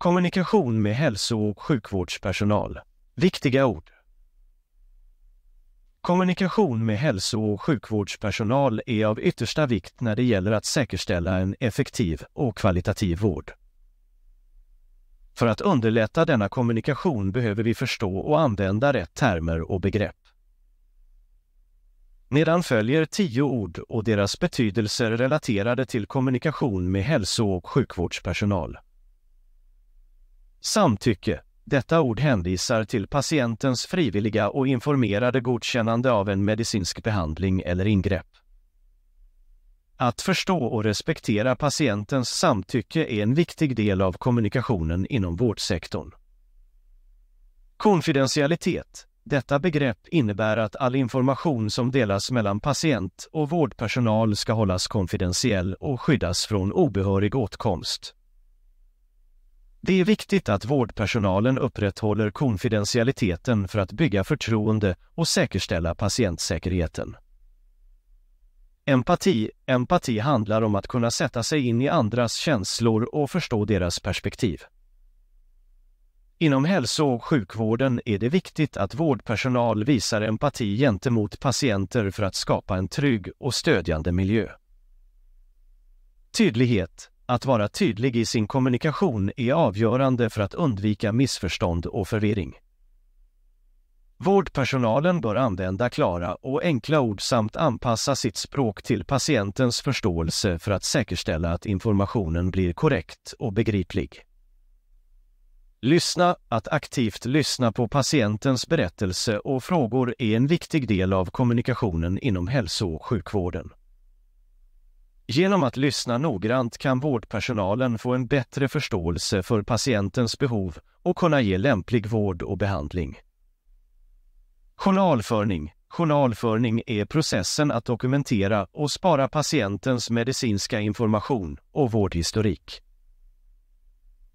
Kommunikation med hälso och sjukvårdspersonal. Viktiga ord. Kommunikation med hälso och sjukvårdspersonal är av yttersta vikt när det gäller att säkerställa en effektiv och kvalitativ vård. För att underlätta denna kommunikation behöver vi förstå och använda rätt termer och begrepp. Nedan följer tio ord och deras betydelser relaterade till kommunikation med hälso och sjukvårdspersonal. Samtycke. Detta ord hänvisar till patientens frivilliga och informerade godkännande av en medicinsk behandling eller ingrepp. Att förstå och respektera patientens samtycke är en viktig del av kommunikationen inom vårdsektorn. Konfidentialitet. Detta begrepp innebär att all information som delas mellan patient och vårdpersonal ska hållas konfidentiell och skyddas från obehörig åtkomst. Det är viktigt att vårdpersonalen upprätthåller konfidentialiteten för att bygga förtroende och säkerställa patientsäkerheten. Empati Empati handlar om att kunna sätta sig in i andras känslor och förstå deras perspektiv. Inom hälso och sjukvården är det viktigt att vårdpersonal visar empati gentemot patienter för att skapa en trygg och stödjande miljö. Tydlighet att vara tydlig i sin kommunikation är avgörande för att undvika missförstånd och förvirring. Vårdpersonalen bör använda klara och enkla ord samt anpassa sitt språk till patientens förståelse för att säkerställa att informationen blir korrekt och begriplig. Lyssna, att aktivt lyssna på patientens berättelse och frågor är en viktig del av kommunikationen inom hälso och sjukvården. Genom att lyssna noggrant kan vårdpersonalen få en bättre förståelse för patientens behov och kunna ge lämplig vård och behandling. Journalförning Journalförning är processen att dokumentera och spara patientens medicinska information och vårdhistorik.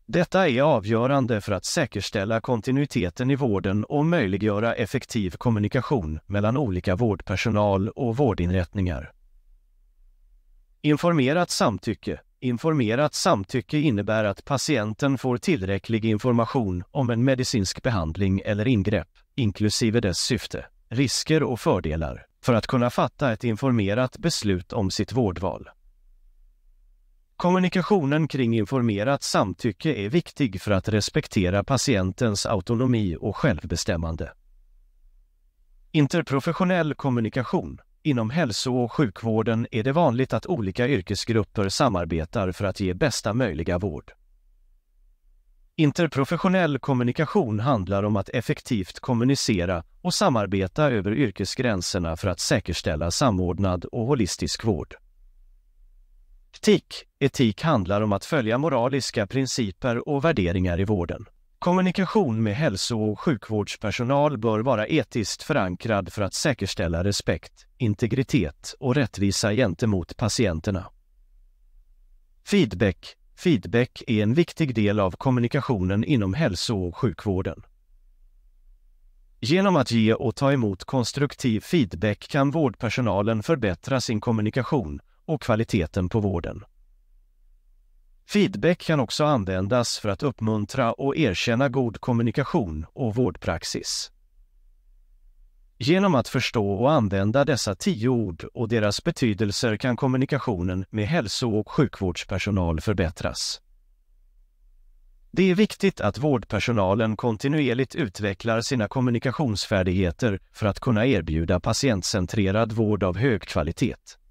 Detta är avgörande för att säkerställa kontinuiteten i vården och möjliggöra effektiv kommunikation mellan olika vårdpersonal och vårdinrättningar. Informerat samtycke Informerat samtycke innebär att patienten får tillräcklig information om en medicinsk behandling eller ingrepp, inklusive dess syfte, risker och fördelar, för att kunna fatta ett informerat beslut om sitt vårdval. Kommunikationen kring informerat samtycke är viktig för att respektera patientens autonomi och självbestämmande. Interprofessionell kommunikation Inom hälso och sjukvården är det vanligt att olika yrkesgrupper samarbetar för att ge bästa möjliga vård. Interprofessionell kommunikation handlar om att effektivt kommunicera och samarbeta över yrkesgränserna för att säkerställa samordnad och holistisk vård. Etik Etik handlar om att följa moraliska principer och värderingar i vården. Kommunikation med hälso och sjukvårdspersonal bör vara etiskt förankrad för att säkerställa respekt, integritet och rättvisa gentemot patienterna. Feedback Feedback är en viktig del av kommunikationen inom hälso och sjukvården. Genom att ge och ta emot konstruktiv feedback kan vårdpersonalen förbättra sin kommunikation och kvaliteten på vården. Feedback kan också användas för att uppmuntra och erkänna god kommunikation och vårdpraxis. Genom att förstå och använda dessa tio ord och deras betydelser kan kommunikationen med hälso och sjukvårdspersonal förbättras. Det är viktigt att vårdpersonalen kontinuerligt utvecklar sina kommunikationsfärdigheter för att kunna erbjuda patientcentrerad vård av hög kvalitet.